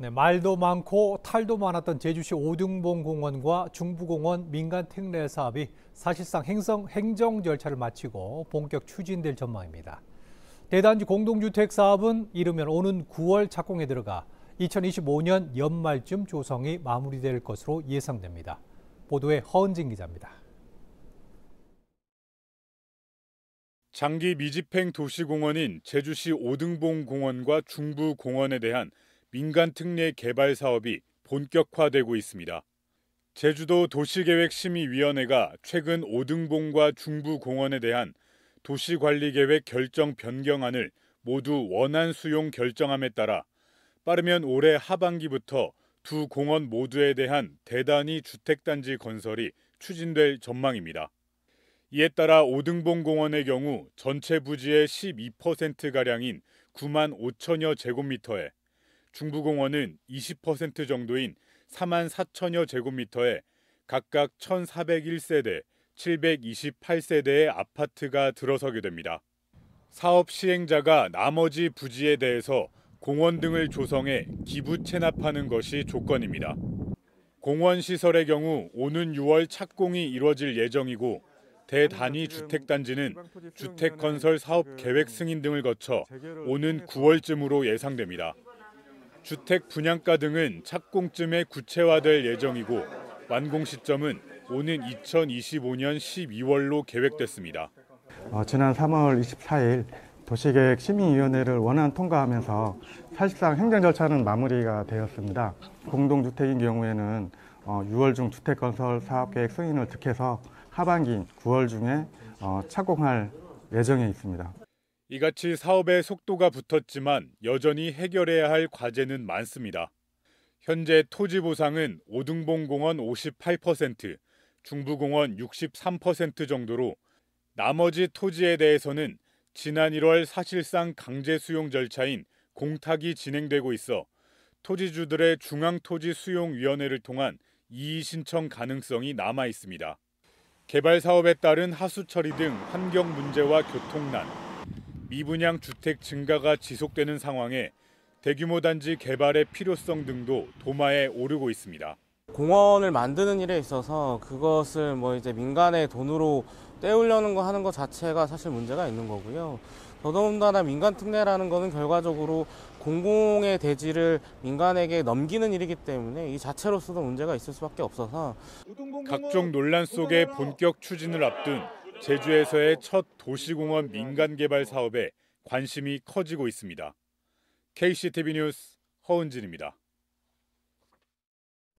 네, 말도 많고 탈도 많았던 제주시 오등봉 공원과 중부공원 민간 특례 사업이 사실상 행성, 행정 절차를 마치고 본격 추진될 전망입니다. 대단지 공동주택 사업은 이르면 오는 9월 착공에 들어가 2025년 연말쯤 조성이 마무리될 것으로 예상됩니다. 보도에 허은진 기자입니다. 장기 미집행 도시공원인 제주시 오등봉 공원과 중부공원에 대한 민간 특례 개발 사업이 본격화되고 있습니다. 제주도 도시계획심의위원회가 최근 오등봉과 중부공원에 대한 도시관리계획 결정 변경안을 모두 원안 수용 결정함에 따라 빠르면 올해 하반기부터 두 공원 모두에 대한 대단위 주택단지 건설이 추진될 전망입니다. 이에 따라 오등봉 공원의 경우 전체 부지의 12%가량인 9만 5천여 제곱미터에 중부공원은 20% 정도인 4만 4천여 제곱미터에 각각 1,401세대, 728세대의 아파트가 들어서게 됩니다. 사업 시행자가 나머지 부지에 대해서 공원 등을 조성해 기부 체납하는 것이 조건입니다. 공원 시설의 경우 오는 6월 착공이 이뤄질 예정이고 대단위 주택단지는 주택건설 사업 계획 승인 등을 거쳐 오는 9월쯤으로 예상됩니다. 주택 분양가 등은 착공쯤에 구체화될 예정이고 완공 시점은 오는 2025년 12월로 계획됐습니다. 어, 지난 3월 24일 도시계획 심의위원회를 원안 통과하면서 사실상 행정 절차는 마무리가 되었습니다. 공동주택인 경우에는 어, 6월 중 주택건설 사업계획 승인을 득해서 하반기 9월 중에 어, 착공할 예정에 있습니다. 이같이 사업의 속도가 붙었지만 여전히 해결해야 할 과제는 많습니다. 현재 토지 보상은 오등봉공원 58%, 중부공원 63% 정도로 나머지 토지에 대해서는 지난 1월 사실상 강제 수용 절차인 공탁이 진행되고 있어 토지주들의 중앙토지 수용위원회를 통한 이의 신청 가능성이 남아 있습니다. 개발 사업에 따른 하수 처리 등 환경 문제와 교통난, 미분양 주택 증가가 지속되는 상황에 대규모 단지 개발의 필요성 등도 도마에 오르고 있습니다. 공원을 만드는 일에 있어서 그것을 뭐 이제 민간의 돈으로 떼우려는 거 하는 것 자체가 사실 문제가 있는 거고요. 더더군다나 민간 특례라는 것은 결과적으로 공공의 대지를 민간에게 넘기는 일이기 때문에 이 자체로서도 문제가 있을 수밖에 없어서 각종 논란 속에 본격 추진을 앞둔 제주에서의 첫 도시공원 민간 개발 사업에 관심이 커지고 있습니다. KCTV 뉴스 허은진입니다.